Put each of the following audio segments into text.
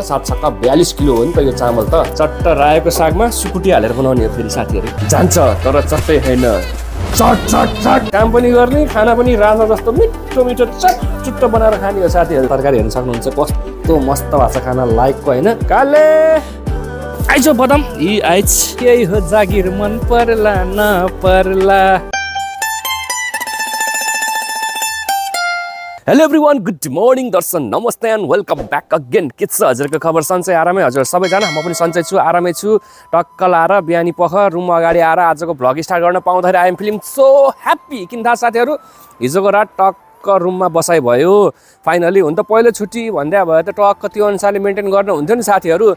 पो सात छक्का बयालिस किलो हो नि त यो चामल त चट्ट रायोको सागमा सुकुटी हालेर बनाउने हो फेरि साथीहरू जान्छ तर चट्टै होइन चट चट चट काम पनि गर्ने खाना पनि राजा जस्तो मिठो मिठो चुट्ट बनाएर खाने हो साथीहरू तरकारी हेर्न सक्नुहुन्छ कस्तो मस्त छ खाना लाइकको होइन काले आइज बदम यी आइज केही हो जागिर मन पर्ला न पर्ला hello everyone good morning दर्शन नमस्ते एन्ड वेलकम ब्याक अगेन के छ हजुरको खबर सन्चै आरामै हजुर सबैजना म पनि सन्चै छु आरामै छु टक्क लाएर बिहानी पख रुम अगाडि आएर आजको भ्लग स्टार्ट गर्न पाउँदाखेरि आइएम फिलिङ सो ह्याप्पी किन थाहा साथीहरू हिजोको रात टक्क रुममा बसाइ भयो फाइनली हुन त पहिलो छुट्टी भन्दै भयो त टक्क त्यो अनुसारले मेन्टेन गर्न हुन्थ्यो नि साथीहरू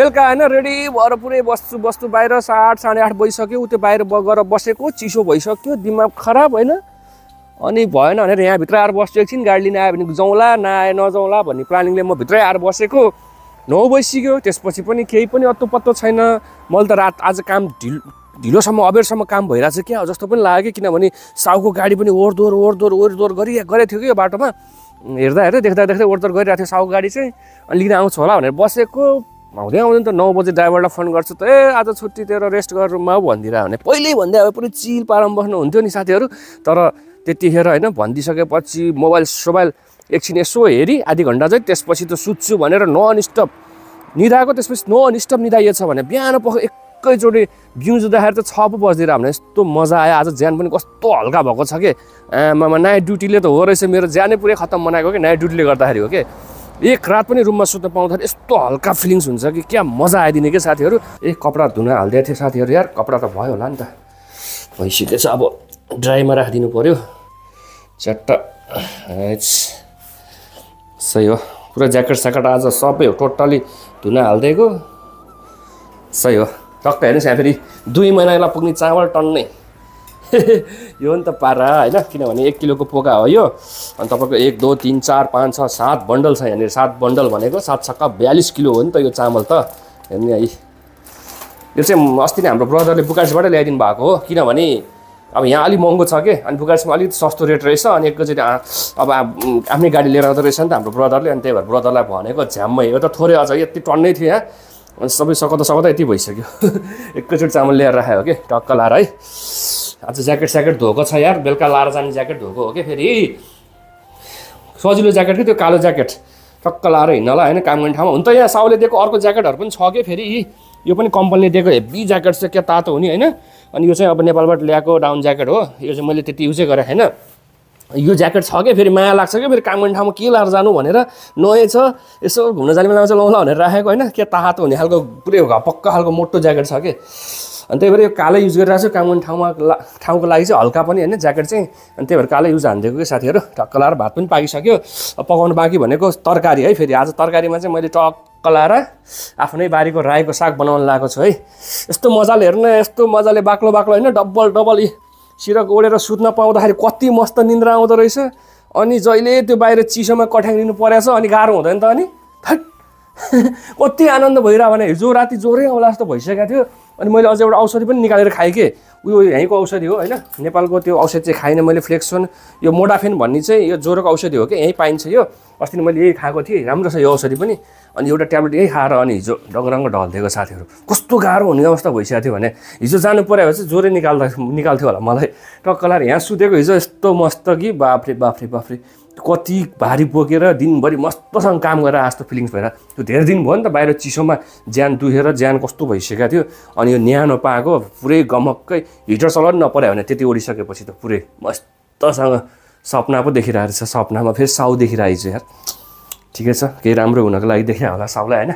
बेलुका होइन रेडी भएर पुरै बस्छु बस्छु बाहिर साठ साढे आठ बजिसक्यो त्यो बाहिर गएर बसेको चिसो भइसक्यो दिमाग खराब होइन अनि भएन भनेर यहाँभित्र आएर बस्छु एकछिन गाडी लिन आयो भने जाउँला नआए नजाउँला भन्ने प्लानिङले म भित्रै आएर बसेको नौ बजिसक्यो त्यसपछि पनि केही पनि अत्तो पत्तो छैन मैले त रात आज काम ढिलो ढिलोसम्म अबेरसम्म काम भइरहेको छ क्या जस्तो पनि लाग्यो किनभने साउको गाडी पनि ओहोरदोहोर ओहोरदोहोर ओहोरदोहोर गरि गरेको थियो कि यो बाटोमा हेर्दा हेर्दै देख्दा देख्दै ओहोरदोहोर गरिरहेको थियो साउको गाडी चाहिँ अनि लिन आउँछ होला भनेर बसेको हुँदै आउँदैन त नौ बजे ड्राइभरलाई फोन गर्छु त ए आज छुट्टी तेरो रेस्ट गरौँ भनिदिएर भने पहिल्यै भन्दै अब पुरै चिल पारम बस्नु हुन्थ्यो नि साथीहरू तर त्यतिखेर होइन भनिदिइसकेपछि मोबाइल सोबाइल एकछिन यसो हेरी आधी घन्टा चाहिँ त्यसपछि त सुत्छु भनेर अनस्टप निधाएको त्यसपछि ननस्टप निधाइएछ भने बिहान पख एकैचोटि बिउ जुदाखेरि त छ पो बजिदिएर हामीले यस्तो मजा आयो आज ज्यान पनि कस्तो हल्का भएको छ कि आमामा नाइट ड्युटीले त हो रहेछ मेरो ज्यानै पुरै खत्तम बनाएको कि नाइट ड्युटीले गर्दाखेरि हो कि एक रात पनि रुममा सुत्न पाउँदाखेरि यस्तो हल्का फिलिङ्स हुन्छ कि क्या मजा आइदिने क्या साथीहरू ए कपडा धुन हालिदिएको थिएँ साथीहरू यार कपडा त भयो होला नि त भइसकेछ अब ड्राईमा राखिदिनु पऱ्यो च्याट्ट सही हो पुरा ज्याकेट स्याकेट आज सबै हो टोटल्ली धुना हालिदिएको सही हो टक्क हेर्नुहोस् यहाँ फेरि दुई महिनालाई पुग्ने चामल टन्ने यो नि त पारा होइन किनभने एक किलोको पोका हो यो अनि तपाईँको एक दो तिन चार पाँच छ सात बन्डल छ यहाँनिर सात बन्डल भनेको सात छक्का बयालिस किलो हो नि त यो चामल त हेर्ने है यो चाहिँ अस्ति नै हाम्रो ब्रदरले बुकासबाट ल्याइदिनु भएको हो किनभने अब यहाँ अलिक महँगो छ कि अनि बुकासमा अलिक सस्तो रेट रहेछ अनि एकैचोटि अब आफ्नै गाडी लिएर आउँदो रहेछ नि त हाम्रो ब्रदरले अनि त्यही भएर ब्रदरलाई भनेको झ्याम्मै यो त थोरै अझ यति टन्नै थियो यहाँ अनि सबै सघाउँदा सघाउँदा यति भइसक्यो एकैचोटि चामल लिएर राखेको कि टक्क लाएर है आज ज्याकेट स्याकेट धोएको छ यार बेलुका लाएर जाने ज्याकेट धोएको हो कि फेरि सजिलो ज्याकेट कि त्यो कालो ज्याकेट टक्क लाएर हिँड्नला होइन काम गर्ने ठाउँमा हुन त यहाँ साउले दिएको अर्को ज्याकेटहरू पनि छ कि फेरि यो पनि कम्पनीले दिएको हेभी ज्याकेट चाहिँ क्या तातो हुने होइन अनि यो चाहिँ अब नेपालबाट ल्याएको डाउन ज्याकेट हो यो चाहिँ मैले त्यति युजै गरेँ होइन यो ज्याकेट छ कि फेरि माया लाग्छ क्या फेरि काम गर्ने ठाउँमा के लाएर जानु भनेर नयाँ छ यसो घुम्न जाने बेलामा चाहिँ लाउँला भनेर राखेको होइन के तातो हुने खालको पुरै घपक्क खालको मोटो ज्याकेट छ कि अनि त्यही भएर यो कालो युज गरिरहेको छु काम गर्ने ठाउँमा ठाउँको लागि चाहिँ हल्का पनि होइन ज्याकेट चाहिँ अनि त्यही भएर कालो युज हानिदिएको कि साथीहरू ठक्क लाएर भात पनि पाकिसक्यो पकाउनु बाँकी भनेको तरकारी है फेरि आज तरकारीमा चाहिँ मैले टक कलाएर आफ्नै बारीको रायोको साग बनाउन लगाएको छु है यस्तो मजाले हेर्न यस्तो मजाले बाक्लो बाक्लो होइन डबल डबल सिरक ओढेर सुत्न पाउँदाखेरि कति मस्त निन्द्रा आउँदो रहेछ अनि जहिले त्यो बाहिर चिसोमा कठ्याङ परेको छ अनि गाह्रो हुँदैन त अनि थट कति आनन्द भइरह भने हिजो राति ज्वरै आउला जस्तो भइसकेको थियो अनि मैले अझ एउटा औषधि पनि निकालेर खाएँ कि उयो यहीँको औषधि हो होइन नेपालको त्यो औषध चाहिँ खाइनँ मैले फ्लेक्सोन यो मोडाफेन भन्ने चाहिँ यो ज्वरोको औषधि हो कि यहीँ पाइन्छ यो अस्ति मैले यही खाएको थिएँ राम्रो छ यो औषधि पनि अनि एउटा ट्याब्लेट यही खाएर अनि हिजो ढल दिएको साथीहरू कस्तो गाह्रो हुने अवस्था भइसकेको थियो भने हिजो जानु पऱ्यो भने चाहिँ ज्वरै निकाल्दा निकाल्थ्यो होला मलाई टक्क लाएर यहाँ सुतेको हिजो यस्तो मस्त कि बाफ्रे बाफ्रे बाफ्रे कति भारी बोकेर दिनभरि मस्तसँग काम गरेर आज त फिलिङ्स भएर त्यो धेरै दिन भयो नि त बाहिर चिसोमा ज्यान दुखेर ज्यान कस्तो भइसकेको थियो अनि यो न्यानो पाएको पुरै गमक्कै हिटर चलाउनु नपरायो भने त्यति ओडिसकेपछि त पुरै मस्तसँग सपना पो देखिरहेको रहेछ सपनामा फेरि साउ देखिरहेको छ यार ठिकै छ केही राम्रो हुनको लागि देखिरहेको होला साउलाई होइन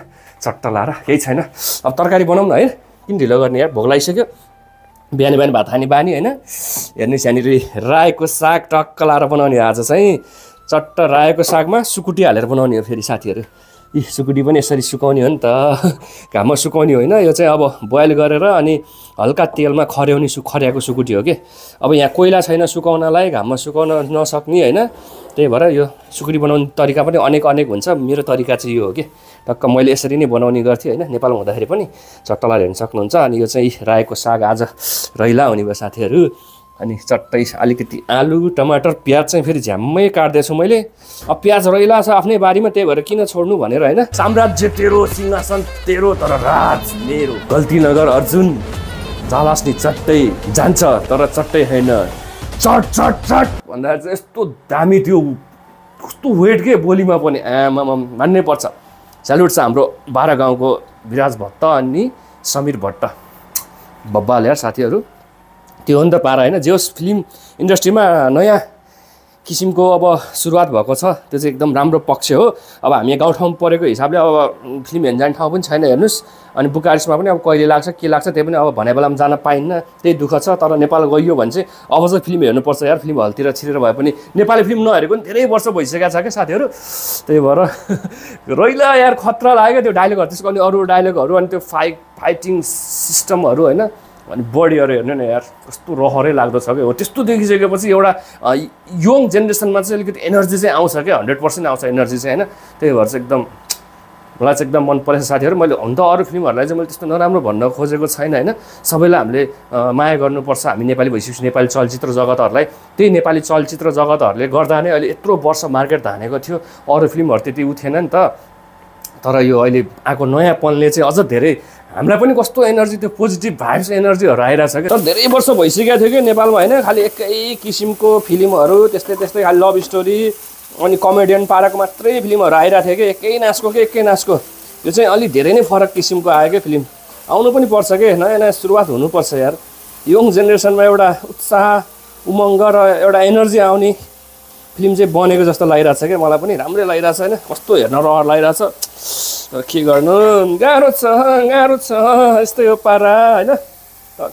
चट्ट लाएर केही छैन अब तरकारी बनाउँ न है किन ढिलो गर्ने यार भोक लागिसक्यो बिहान बिहान भात खाने बानी होइन हेर्नुहोस् यहाँनिर रायोको साग टक्क लाएर बनाउने आज चाहिँ चट्ट रायोको सागमा सुकुटी हालेर बनाउने हो फेरि साथीहरू यी सुकुटी पनि यसरी सुकाउने हो नि त घाममा सुकाउने होइन यो चाहिँ अब बोइल गरेर अनि हल्का तेलमा खर्याउने सु खर्याएको सुकुटी हो कि अब यहाँ कोइला छैन सुकाउनलाई घाममा सुकाउन नसक्ने होइन त्यही भएर यो सुकुटी बनाउने तरिका पनि अनेक अनेक हुन्छ मेरो तरिका चाहिँ यो हो कि टक्क मैले यसरी नै बनाउने गर्थेँ होइन नेपालमा हुँदाखेरि पनि चट्टलाएर हेर्न सक्नुहुन्छ अनि यो चाहिँ रायोको साग आज रहिला हुने भयो साथीहरू अनि चट्टै अलिकति आलु टमाटर प्याज चाहिँ फेरि झ्याम्मै काट्दैछु मैले अब प्याज रैला छ आफ्नै बारीमा त्यही भएर किन छोड्नु भनेर होइन साम्राज्य तेरो सिंहासन तेरो तर राज मेरो गल्ती नगर अर्जुन जालास्नी चट्टै जान्छ तर चट्टै होइन चट चट चट भन्दा चाहिँ यस्तो दामी थियो कस्तो वेट के बोलीमा पनि आमामा मान्नै पर्छ सेल्युट छ हाम्रो बाह्र गाउँको विराज भट्ट अनि समीर भट्ट बब्बाले साथीहरू त्यो हो नि त पारा होइन जे फिल्म इन्डस्ट्रीमा नयाँ किसिमको अब सुरुवात भएको छ त्यो चाहिँ एकदम राम्रो पक्ष हो अब हामी गाउँठाउँ परेको हिसाबले अब फिल्म हेर्न जाने ठाउँ पनि छैन हेर्नुहोस् अनि बुकारिसमा पनि अब कहिले लाग्छ के लाग्छ त्यही पनि अब भने बेलामा जान पाइन्न त्यही दुःख छ तर नेपाल गइयो भने चाहिँ अब चाहिँ फिल्म हेर्नुपर्छ यार फिल्म हलतिर छिरेर भए पनि नेपाली फिल्म नहेरेको पनि धेरै वर्ष भइसकेको छ क्या साथीहरू त्यही भएर रहिला यार खतरा लाग्यो त्यो डायलगहरू त्यसको अनि अरू डायलगहरू अनि त्यो फाइ फाइटिङ सिस्टमहरू होइन अनि बडीहरू हेर्नु न यार कस्तो रहरै लाग्दो छ क्या हो त्यस्तो देखिसकेपछि एउटा यङ जेनेरेसनमा चाहिँ अलिकति एनर्जी चाहिँ आउँछ क्या हन्ड्रेड पर्सेन्ट आउँछ एनर्जी चाहिँ होइन त्यही भएर चाहिँ एकदम मलाई चाहिँ एकदम मन परेको साथीहरू मैले हुन त अरू फिल्महरूलाई चाहिँ मैले त्यस्तो नराम्रो भन्न खोजेको छैन होइन सबैलाई हामीले माया गर्नुपर्छ हामी नेपाली भइसकेपछि नेपाली चलचित्र जगतहरूलाई त्यही नेपाली चलचित्र जगतहरूले गर्दा नै अहिले यत्रो वर्ष मार्केट धानेको थियो अरू फिल्महरू त्यति उठेन नि त तर यो अहिले आएको नयाँ पनले चाहिँ अझ धेरै हामीलाई पनि कस्तो एनर्जी त्यो पोजिटिभ भाइब्स एनर्जीहरू आइरहेको छ क्या धेरै वर्ष भइसकेको थियो कि नेपालमा होइन खालि एकै किसिमको फिल्महरू त्यस्तै त्यस्तै खालि लभ स्टोरी अनि कमेडियन पाराको मात्रै फिल्महरू आइरहेको थियो कि एकै नाचको कि एकै नाचको यो चाहिँ अलिक धेरै नै फरक किसिमको आयो क्या फिल्म आउनु पनि पर्छ कि नयाँ नयाँ सुरुवात हुनुपर्छ यार यङ जेनेरेसनमा एउटा उत्साह उमङ्ग र एउटा एनर्जी आउने फिल्म चाहिँ बनेको जस्तो लागिरहेछ क्या मलाई पनि राम्रै लागिरहेछ होइन कस्तो हेर्न रहर लागिरहेछ के गर्नु गाह्रो छ गाह्रो छ यस्तै हो पारा होइन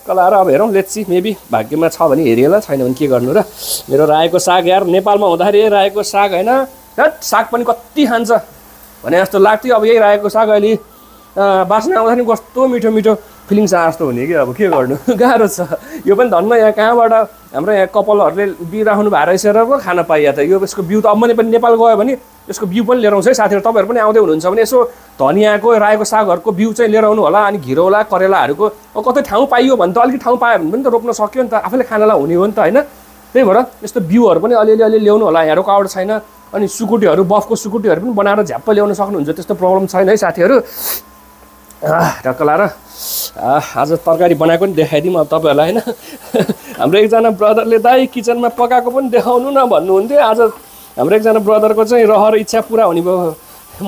कलाएर अब हेरौँ लेप्ची मेबी भाग्यमा छ भने हेरिएला छैन भने के गर्नु र मेरो रायोको साग यार नेपालमा हुँदाखेरि रायोको साग होइन साग पनि कति खान्छ भने जस्तो लाग्थ्यो अब यही रायोको साग अहिले बासना आउँदाखेरि कस्तो मिठो मिठो फिलिङ्स आ जस्तो हुने कि अब के गर्नु गाह्रो छ यो पनि धन्न यहाँ कहाँबाट हाम्रो यहाँ कपालहरूले बिराख्नु भएको रहेछ र पो खान पाइया त यो यसको बिउ त अब मैले पनि नेपाल गयो भने यसको बिउ पनि लिएर आउँछ है साथीहरू तपाईँहरू पनि आउँदै हुनुहुन्छ भने यसो धनियाँको रायोको सागहरूको बिउ चाहिँ लिएर आउनु होला अनि घिरौला करेलाहरूको कतै ठाउँ पाइयो भने त अलिक ठाउँ पायो भने पनि त रोप्न सक्यो नि त आफैले खानालाई हुने हो नि त होइन त्यही भएर यस्तो बिउहरू पनि अलिअलि अलि ल्याउनु होला यहाँ रोकावट छैन अनि सुकुटीहरू बफको सुकुटीहरू पनि बनाएर झ्याप्प ल्याउन सक्नुहुन्छ त्यस्तो प्रब्लम छैन है साथीहरू ढक्कला र आज तरकारी बनाएको पनि देखाइदिउँ अब तपाईँहरूलाई होइन हाम्रो एकजना ब्रदरले दाइ किचनमा पकाएको पनि देखाउनु न भन्नुहुन्थ्यो आज हाम्रो एकजना ब्रदरको चाहिँ रहर इच्छा पुरा हुने भयो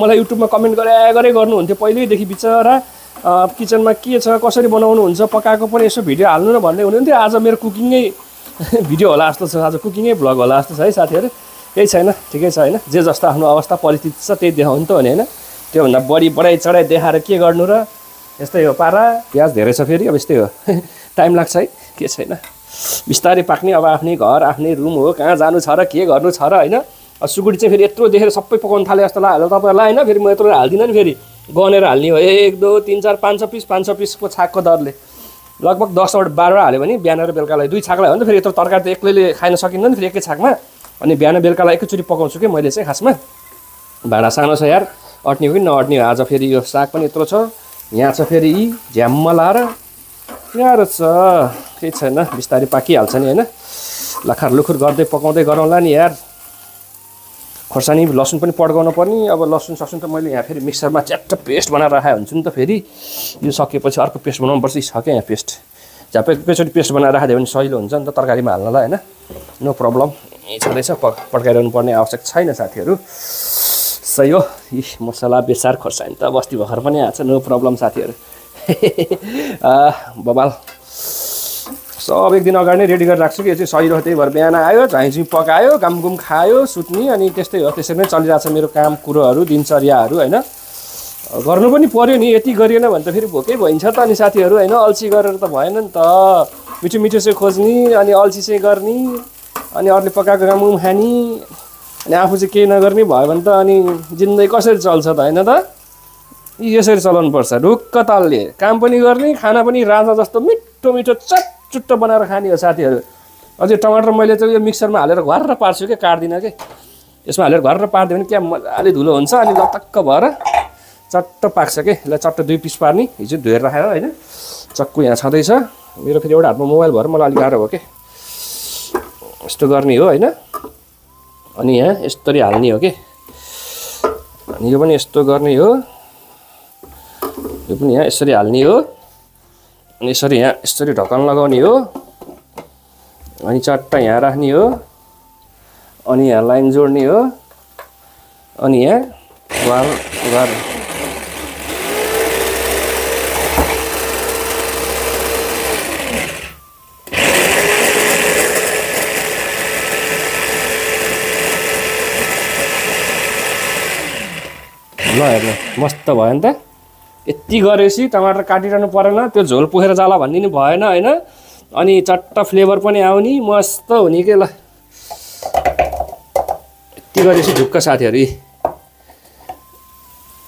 मलाई युट्युबमा कमेन्ट गरे गरे गर्नुहुन्थ्यो पहिल्यैदेखि बिचरा किचनमा के छ कसरी बनाउनु हुन्छ पकाएको पनि यसो भिडियो हाल्नु न भन्दै हुनुहुन्थ्यो आज मेरो कुकिङै भिडियो होला जस्तो छ आज कुकिङै भ्लग होला जस्तो छ है साथीहरू केही छैन ठिकै छ होइन जे जस्तो आफ्नो अवस्था परिस्थिति छ त्यही देखाउनु त हो नि होइन त्योभन्दा बढी बढाइ चढाइ देखाएर के गर्नु र यस्तै हो पारा प्याज धेरै छ फेरि अब यस्तै हो टाइम लाग्छ है के छैन बिस्तारै पाक्ने अब आफ्नै घर आफ्नै रुम हो कहाँ जानु छ र के गर्नु छ र होइन सुकुटी चाहिँ फेरि यत्रो देखेर सबै पकाउनु थाले जस्तो लाग्यो तपाईँहरूलाई होइन फेरि म यत्रो हाल्दिनँ नि फेरि गनेर हाल्ने हो एक दुई तिन चार पाँच छ पिस पाँच छ पिसको छाकको दरले लगभग दसवटा बाह्रवटा हाल्यो भने बिहान र बेलुकालाई दुई छाकलाई हो नि त फेरि यत्रो तरकारी त एक्लैले खान सकिँदैन नि फेरि एकै छाकमा अनि बिहान बेलुकालाई एकैचोटि पकाउँछु कि मैले चाहिँ खासमा भाँडा सानो छ यार अट्ने हो कि नअट्ने हो आज फेरि यो साग पनि यत्रो छ यहाँ छ फेरि यी झ्याम्म लाएर गाह्रो छ केही छैन बिस्तारै पाकिहाल्छ नि होइन लखार लुखुर गर्दै पकाउँदै गरौँला नि यार खोर्सानी लसुन पनि पड्काउनु पर्ने अब लसुन ससुन त मैले यहाँ फेरि मिक्सरमा च्याट्ट पेस्ट बनाएर राखेको हुन्छु नि त फेरि यो सकेपछि अर्को पेस्ट पर्छ पर्छ क्या यहाँ पेस्ट झ्याप एकैचोटि पेस्ट बनाएर राखिदियो भने सजिलो हुन्छ नि त तरकारीमा हाल्नलाई होइन नो प्रब्लम यही छँदैछ पड्काइरहनु पर्ने आवश्यक छैन साथीहरू सही हो यी मसला बेसार खोर्सानी त बस्ती भर्खर पनि आएको छ नो प्रब्लम साथीहरू बबाल सब एक दिन अगाडि नै रेडी गरेर राख्छु कि यो चाहिँ सही रह्यो त्यही भएर बिहान आयो झुइँ पकायो गामगुम खायो सुत्ने अनि त्यस्तै हो त्यसरी नै चलिरहेको छ मेरो काम कुरोहरू दिनचर्याहरू होइन गर्नु पनि पऱ्यो नि यति गरिएन भने त फेरि भोकै भइन्छ त अनि साथीहरू होइन अल्छी गरेर त भएन नि त मिठो मिठो चाहिँ खोज्ने अनि अल्छी चाहिँ गर्ने अनि अरूले पकाएको गामगुम खाने अनि आफू चाहिँ केही नगर्ने भयो भने त अनि जिन्दगी कसरी चल्छ त होइन त यसरी चलाउनु पर्छ ढुक्क तालले काम पनि गर्ने खाना पनि राजा जस्तो मिठो मिठो चटचुट्टो बनाएर खाने हो साथीहरू अझै टमाटर मैले त यो मिक्सरमा हालेर घर र पार्छु क्या काट्दिनँ कि यसमा हालेर घर र पारिदियो भने क्या मजाले धुलो हुन्छ अनि लतक्क भएर चट्ट पाक्छ कि यसलाई चट्ट दुई पिस पार्ने हिजो धोएर राखेर होइन चक्कु यहाँ छँदैछ मेरो फेरि एउटा हातमा मोबाइल भएर मलाई अलिक गाह्रो हो कि यस्तो गर्ने हो होइन अनि यहाँ यसरी हाल्ने हो कि अनि यो पनि यस्तो गर्ने हो यो पनि यहाँ यसरी हाल्ने हो अनि यसरी यहाँ यसरी ढकन लगाउने हो अनि चट्टा यहाँ राख्ने हो अनि यहाँ लाइन जोड्ने हो अनि यहाँ वार वार ल मस्त भयो नि त यति गरेपछि टमाटर काटिरहनु परेन त्यो झोल पोखेर जाला भन्ने नि भएन होइन अनि चट्ट फ्लेभर पनि आउने मस्त हुने के ल यति गरेपछि ढुक्क साथीहरू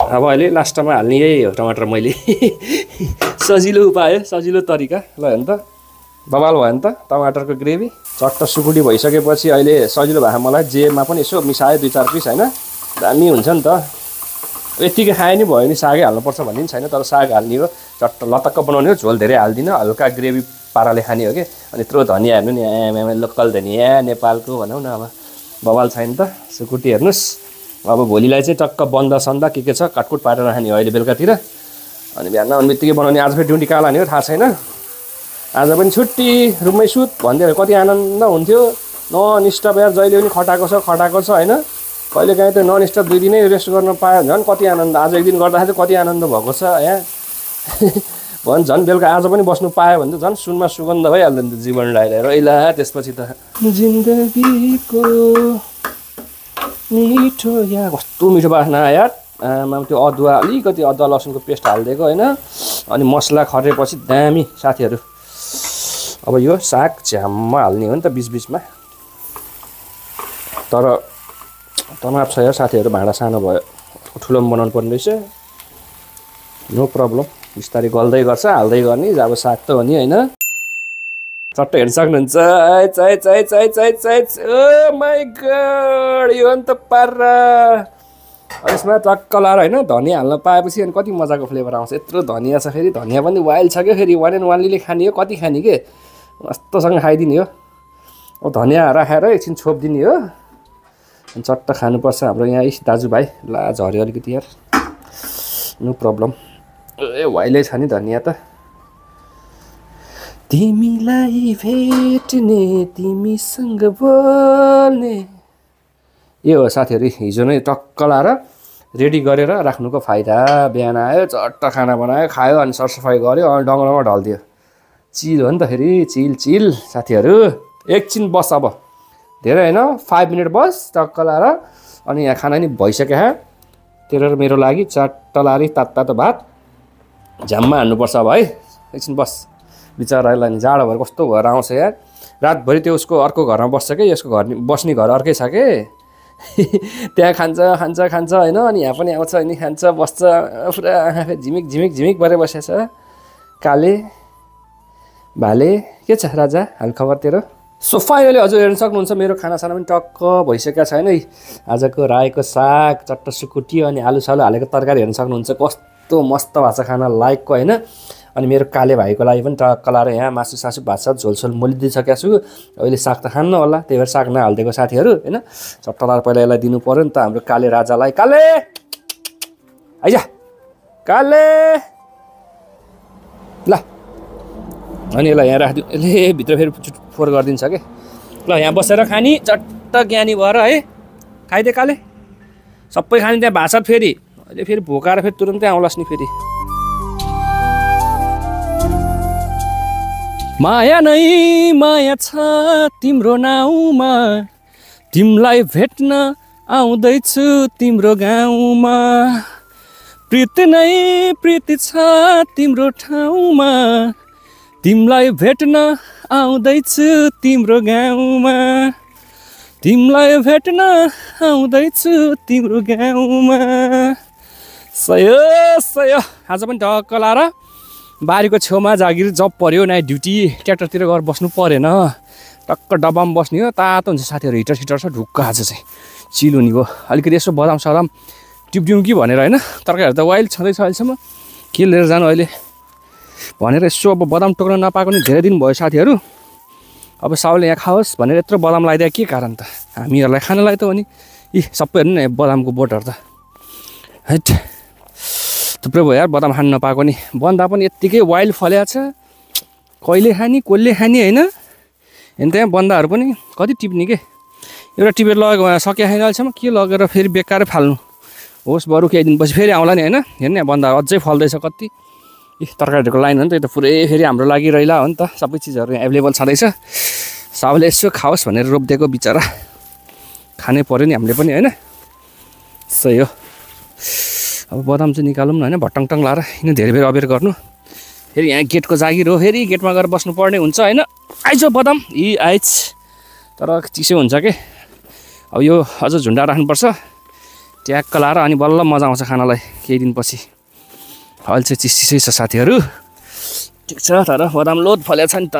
अब अहिले लास्टमा हाल्ने यही हो टमाटर मैले सजिलो उपाय सजिलो तरिका ल हेर्नु त बबाल भयो नि त टमाटरको ग्रेभी चट्ट सुकुटी भइसकेपछि अहिले सजिलो भएको मलाई जेमा पनि यसो मिसायो दुई चार पिस होइन दामी हुन्छ नि त यत्तिकै खाए नि भयो नि सागै हाल्नुपर्छ भन्ने पनि छैन तर साग हाल्ने हो चट्ट लतक्क बनाउने हो झोल धेरै हाल्दिनँ हल्का ग्रेभी पाराले खाने हो कि अनि यत्रो धनियाँ हेर्नु नि आमा लोकल धनियाँ नेपालको भनौँ न अब बवाल छैन त सुकुटी हेर्नुहोस् अब भोलिलाई चाहिँ टक्क बन्द सन्दा के के छ काटकुट पारेर खाने हो अहिले बेलुकातिर अनि बिहान अनि बित्तिकै बनाउने आज फेरि ड्युटी कहाँ लाने हो थाहा छैन आज पनि छुट्टी रुममै सुत भनिदियो कति आनन्द हुन्थ्यो न निष्ठ यार जहिले पनि खटाएको छ खटाएको छ होइन कहिलेकाहीँ त नन स्टप दुई दिनै रेस्ट गर्न पायो झन् कति आनन्द आज एक दिन गर्दाखेरि कति आनन्द भएको छ यहाँ भन् झन् बेलुका आज पनि बस्नु पायो भने त झन् सुनमा सुगन्ध भइहाल्यो नि त जीवनलाई रहिला त्यसपछि त जिन्दगीको मिठो या कस्तो मिठो बासना यार आमा त्यो अदुवा अलिकति अदुवा लसुनको पेस्ट हालिदिएको होइन अनि मसला खरेपछि दामी साथीहरू अब यो साग झ्याममा हाल्ने हो नि त बिचबिचमा तर तनाव छ साथीहरू भाँडा सानो भयो ठुलो पनि बनाउनु पर्ने रहेछ नो प्रब्लम बिस्तारै गल्दै गर्छ हाल्दै गर्ने अब साग त हो नि होइन चट्ट हेर्नु सक्नुहुन्छ oh यो पारा यसमा टक्क लाएर होइन धनियाँ हाल्न पाएपछि अनि कति मजाको फ्लेभर आउँछ यत्रो धनियाँ छ फेरि धनियाँ पनि वाइल्ड छ क्या फेरि वान एन्ड वानलीले खाने हो कति खाने के मस्तोसँग खाइदिने हो धनियाँ राखेर एकछिन छोपिदिने हो चट्ट खानुपर्छ हाम्रो यहाँ दाजुभाइ ला झऱ्यो अलिकति यार नो प्रब्लम ए भाइलै छ नि धनियाँ त तिमीलाई भेट्ने तिमीसँग बोल्ने ए हो साथीहरू हिजो नै टक्क लाएर रेडी गरेर राख्नुको फाइदा बिहान आयो चट्ट खाना बनायो खायो अनि सरसफाइ गऱ्यो अनि डङ्गरमा ढलिदियो चिल हो नि त फेरि चिल चिल साथीहरू एकछिन बस अब धेरै होइन फाइभ मिनट बस टक्क लाएर अनि यहाँ खाना नि भइसक्यो यहाँ तेरो मेरो लागि चार लारी तात तातो भात झ्याममा हान्नुपर्छ अब है एकछिन बस बिचरा जाडो भएर कस्तो भएर आउँछ यार रातभरि त्यो उसको अर्को घरमा बस्छ कि यसको घर बस्ने घर अर्कै छ कि त्यहाँ खान्छ खान्छ खान्छ होइन अनि यहाँ पनि आउँछ अनि खान्छ बस्छ पुरा आँखा झिमिक झिमिक झिमिक बसेको बसेछ काले भाले के छ राजा हाल खबर तेरो सो फाइनली हजुर हेर्न सक्नुहुन्छ मेरो खानासाना पनि टक्क भइसकेको छ है आजको रायोको साग चट्ट सुकुटी अनि आलु सालु हालेको तरकारी हेर्न सक्नुहुन्छ कस्तो मस्त भएको छ खाना लायकको होइन अनि मेरो काले भाइको लागि पनि टक्क लाएर यहाँ मासु सासु भात सात झोलसोल मोलिदिइसकेको छु अहिले साग त खान्न होला त्यही भएर साग नहालिदिएको साथीहरू होइन चट्ट लाएर पहिला यसलाई दिनु पऱ्यो नि त हाम्रो काले राजालाई काले आइजा काले अनि यसलाई यहाँ राखिदिउँ यसले भित्र फेरि फोहोर गरिदिन्छ कि ल यहाँ बसेर खाने चट्ट ज्ञानी भएर है खाइदे काले सबै खाने त्यहाँ भाषा फेरि अहिले फेरि भोकाएर फेरि तुरुन्तै आउलास् नि फेरि माया नै माया छ तिम्रो नाउँमा तिमलाई भेट्न आउँदैछु तिम्रो गाउँमा प्रीति नै प्रीति छ तिम्रो ठाउँमा तिमलाई भेट्न आउँदैछु तिम्रो गाउँमा तिमलाई भेट्न आउँदैछु तिम्रो गाउँमा सय सय आज पनि ढक्क लाएर बारीको छेउमा जागिर जब पऱ्यो नयाँ ड्युटी ट्र्याक्टरतिर गएर बस्नु परेन टक्क डब्बामा बस्ने हो तातो हुन्छ साथीहरू हिटर सिटर छ ढुक्क आज चाहिँ चिल हुने हो अलिकति यसो बदाम सदाम टिप्ट्यौँ कि भनेर होइन तरकारीहरू त वाइल्ड छँदैछ अहिलेसम्म के लिएर जानु अहिले भनेर यसो अब बदाम टोक्न नपाएको नि धेरै दिन भयो साथीहरू अब साउले यहाँ खाओस् भनेर यत्रो बदाम लगाइदियो के कारण त हामीहरूलाई खानलाई त हो नि यी सबै हेर्नु न बदामको बोटहरू त हैट थुप्रै भयो यार बदाम खानु नपाएको नि बन्दा पनि यत्तिकै वाइल्ड फल्या छ कहिले खाने कसले खाने होइन हेर्नु त यहाँ बन्दाहरू पनि कति टिप्ने के एउटा टिपेर लगेको सकिया छैन अहिलेसम्म के लगेर फेरि बेकारै फाल्नु होस् बरु केही दिनपछि फेरि आउँला नि होइन हेर्ने बन्दाहरू अझै फल्दैछ कति तरकारीहरूको लाइन हो नि त यो त पुरै फेरि हाम्रो लागि रहिला हो नि त सबै चिजहरू यहाँ एभाइलेबल छँदैछ सबैले यसो खाओस् भनेर रोपिदिएको बिचरा खानै पऱ्यो नि हामीले पनि होइन सही हो अब बदाम चाहिँ निकालौँ न होइन भट्टङटङ लाएर किन धेरै बेर अबेर गर्नु फेरि यहाँ गेटको जागिर हो फेरि गेटमा गएर बस्नुपर्ने हुन्छ होइन आइज बदाम यी आइज तर चिसो हुन्छ कि अब यो अझ झुन्डा राख्नुपर्छ ट्याक्क लाएर अनि बल्ल मजा आउँछ खानालाई केही दिनपछि अहिले चाहिँ चिसिसै छ साथीहरू ठिक छ तर बदाम लोद फले छ नि त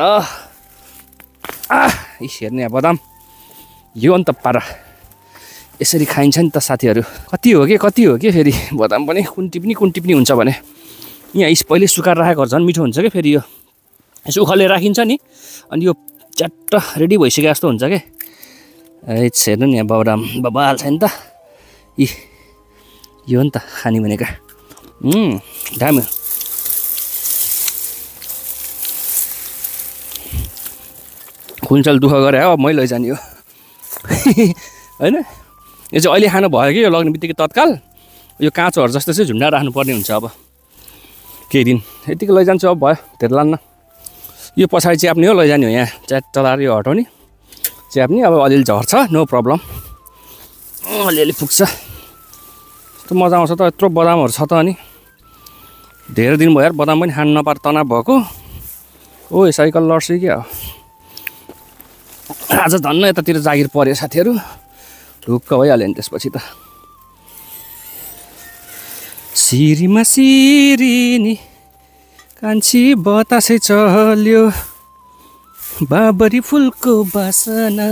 आइस हेर्ने बदाम यो अन्त पारा यसरी खाइन्छ नि त साथीहरू कति हो कि कति हो कि फेरि बदाम पनि कुन टिप्ने कुन टिप्ने हुन्छ भने यहाँ इस पहिल्यै सुकाएर राखेको झन् मिठो हुन्छ क्या फेरि यो यसो उखाले राखिन्छ नि अनि यो च्याट्ट रेडी भइसक्यो जस्तो हुन्छ क्या हेर्नु नि यहाँ बाबुराम बाबा छ नि त यी यो नि त खाने भनेका Mm, damy. खुन्चल दुःख गरे अब मै लैजाने हो होइन यो चाहिँ अहिले खानु भयो कि यो लग्ने बित्तिकै तत्काल यो काँचोहरू जस्तो चाहिँ झुन्डा राख्नुपर्ने हुन्छ अब केही दिन यतिकै लैजान्छु अब भयो धेरै लान्न यो पछाडि च्याप्ने हो लैजाने हो यहाँ च्या चलाएर यो हटाउने च्याप्ने अब अलिअलि झर्छ नो प्रब्लम अलिअलि पुग्छ कस्तो मजा आउँछ त यत्रो बदामहरू छ त अनि धेरै दिन भयो यार बदाम पनि खानु नपाएर तनाव भएको ओ साइकल लड्सी क्या आज धन्न यतातिर जागिर पऱ्यो साथीहरू ढुक्क भइहाल्यो नि त्यसपछि त सिरीमा सिरिनी कान्छी बतासै चल्यो बाबरी फुलको बासना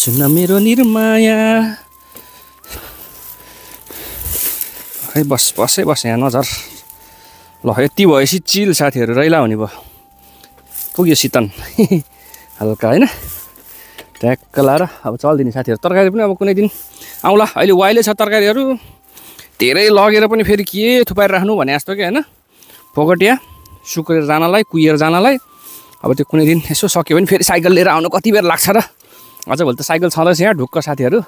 सुन मेरो निर्माया खै बस बसै बस यहाँ नजर ल यति भएपछि चिल साथीहरू रैला हुने भयो पुग्यो सितन हल्का होइन ट्याक्क लाएर अब चलिदिने साथीहरू तरकारी पनि अब कुनै दिन आउँला अहिले वाइले छ तरकारीहरू धेरै लगेर पनि फेरि के थुपाएर राख्नु भने जस्तो कि होइन फोकटिया सुकेर जानलाई कुहिएर जानलाई अब त्यो कुनै दिन यसो सक्यो भने फेरि साइकल लिएर आउनु कति बेर लाग्छ र अझ भोलि त साइकल छँदैछ यहाँ ढुक्क साथीहरू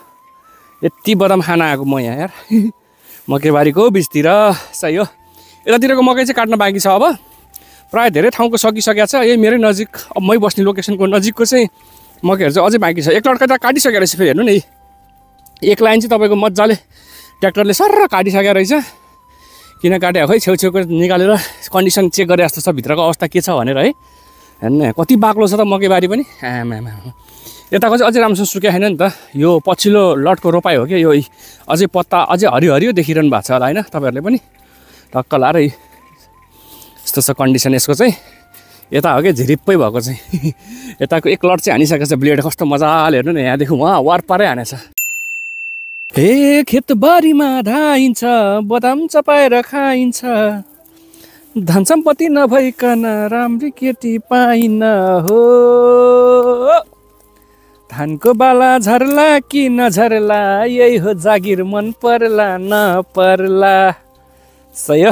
यति बदाम खाना आएको म यहाँ यार मकैबारीको बिचतिर सही हो यतातिरको मकै चाहिँ काट्न बाँकी छ अब प्रायः धेरै ठाउँको सकिसकेको छ यही मेरै नजिक अब मै बस्ने लोकेसनको नजिकको चाहिँ मकैहरू चाहिँ अझै बाँकी छ एक लड्का त काटिसकेको रहेछ फेरि हेर्नु नि एक लाइन चाहिँ तपाईँको मजाले ट्र्याक्टरले सर काटिसकेको रहेछ किन काट्यो खै छेउछेउको निकालेर कन्डिसन चेक गरे जस्तो छ भित्रको अवस्था के छ भनेर है हेर्नु कति बाक्लो छ त मकैबारी पनि आमा आमा यताको चाहिँ अझै राम्रोसँग सुकेको छैन नि त यो पछिल्लो लटको रोपाइ हो क्या यो अझै पत्ता अझै हरियो हरियो देखिरहनु भएको छ होला होइन तपाईँहरूले पनि ढक्क लाएर यस्तो छ कन्डिसन यसको चाहिँ यता हो कि झिरिप्पै भएको चाहिँ यताको एक लट चाहिँ हानिसकेको छ ब्लेड कस्तो मजाले हेर्नु न यहाँदेखि उहाँ वारपारै हानेछ ए खेतबारीमा धाइन्छ बदाम चपाएर खाइन्छ धन सम्पत्ति नभइकन राम्री केटी पाइन हो धानको बाला झर्ला कि नझर्ला यही हो जागिर मन पर्ला नपर्ला सही हो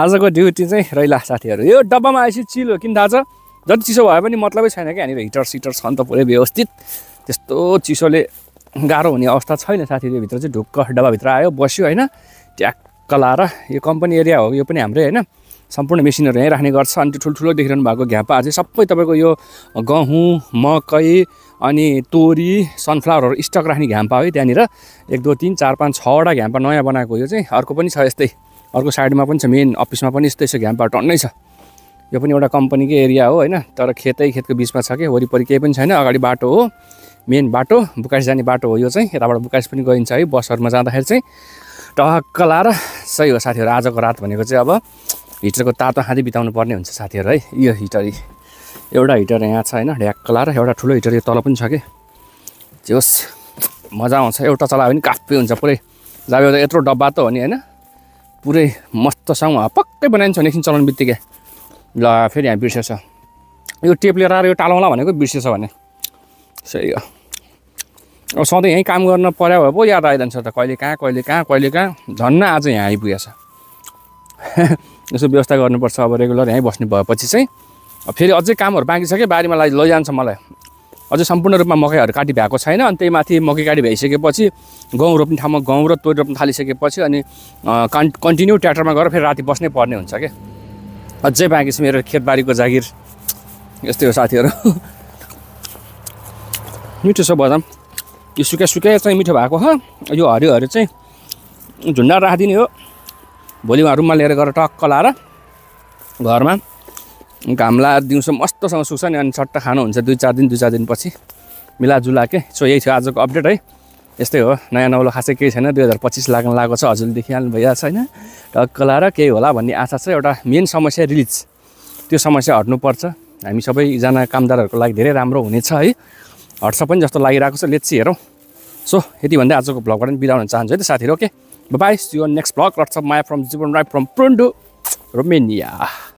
आजको ड्युटी चाहिँ रहिला साथीहरू यो डब्बामा आएपछि चिलो किन थाहा जति चिसो भए पनि मतलबै छैन कि यहाँनिर हिटर सिटर छन् त पुरै व्यवस्थित त्यस्तो चिसोले गाह्रो हुने अवस्था छैन साथीहरू भित्र चाहिँ ढुक्क डब्बाभित्र आयो बस्यो होइन ट्याक्क लाएर यो कम्पनी एरिया हो यो पनि हाम्रै होइन सम्पूर्ण मेसिनहरू यहीँ राख्ने गर्छ अनि त्यो ठुल्ठुलो देखिरहनु भएको घ्यापा अझै सबै तपाईँको यो गहुँ मकै अनि तोरी सनफ्लावरहरू स्टक राख्ने घ्याम्पा है त्यहाँनिर एक दुई तिन चार पाँच छवटा घ्याम्पा नयाँ बनाएको यो चाहिँ अर्को पनि छ यस्तै अर्को साइडमा पनि छ मेन अफिसमा पनि यस्तै छ घ्याम्पा टन्नै छ यो पनि एउटा कम्पनीकै एरिया हो होइन तर खेतै खेतको बिचमा छ कि वरिपरि केही पनि छैन अगाडि बाटो हो मेन बाटो बुकास जाने बाटो हो यो चाहिँ यताबाट बुकास पनि गइन्छ है बसहरूमा जाँदाखेरि चाहिँ टक्क लाएर सही हो साथीहरू आजको रात भनेको चाहिँ अब हिटरको तातो त बिताउनु पर्ने हुन्छ साथीहरू है यो हिटर एउटा हिटर यहाँ छ होइन ढ्याक्कला र एउटा ठुलो हिटर यो तल पनि छ कि जोस् मजा आउँछ एउटा चलायो भने काफी हुन्छ पुरै जाब्यो त यत्रो डब्बा त हो नि होइन पुरै मस्तसँग पक्कै बनाइन्छ भने एकछिन चलाउने बित्तिकै ल फेरि यहाँ बिर्सेछ यो टेप लिएर आएर यो टालाउँला भनेको बिर्सेछ भने सही हो अब सधैँ यहीँ काम गर्न पर्यो भए पो याद आइरहन्छ त कहिले कहाँ कहिले कहाँ कहिले कहाँ झन्न आज यहाँ आइपुगेछ यसो व्यवस्था गर्नुपर्छ अब रेगुलर यहीँ बस्नु भएपछि चाहिँ फेरि अझै कामहरू बाँकी छ कि बारीमा लागि लैजान्छ मलाई अझै सम्पूर्ण रूपमा मकैहरू काटी भएको छैन अनि त्यही माथि मकै काटी भइसकेपछि गहुँ रोप्ने ठाउँमा गहुँ र तोरी रोप्न थालिसकेपछि अनि कन् कन्टिन्यू ट्र्याक्टरमा गएर फेरि राति बस्नै पर्ने हुन्छ क्या अझै बाँकी छ मेरो खेतबारीको जागिर यस्तै हो साथीहरू मिठो छ बदाम यो सुक्या सुक्या चाहिँ मिठो भएको हो यो हरियो हरियो चाहिँ झुन्डा राखिदिने हो भोलि उहाँ रुममा लिएर गएर टक्क लाएर घरमा घाम लाएर दिउँसो मस्तोसँग सुक्छ नि अनि छट्ट खानुहुन्छ दुई चार दिन दुई चार दिनपछि मिलाजुला के सो यही थियो आजको अपडेट है यस्तै हो नयाँ नौलो खासै केही छैन दुई हजार पच्चिस लाग्न लागेको छ हजुरले देखिहाल्नु भइरहेको होइन टक्क लाएर केही होला भन्ने आशा छ एउटा मेन समस्या रिलिज त्यो समस्या हट्नुपर्छ हामी सबैजना कामदारहरूको लागि धेरै राम्रो हुनेछ है हट्छ पनि जस्तो लागिरहेको छ लेट्सी हेरौँ सो यति भन्दै आजको भ्लगबाट पनि बिदा हुन चाहन्छु है त साथीहरू okay Bye-bye. See you on next vlog. Lots of Maya from Zibon Rai from Prundu, Romania.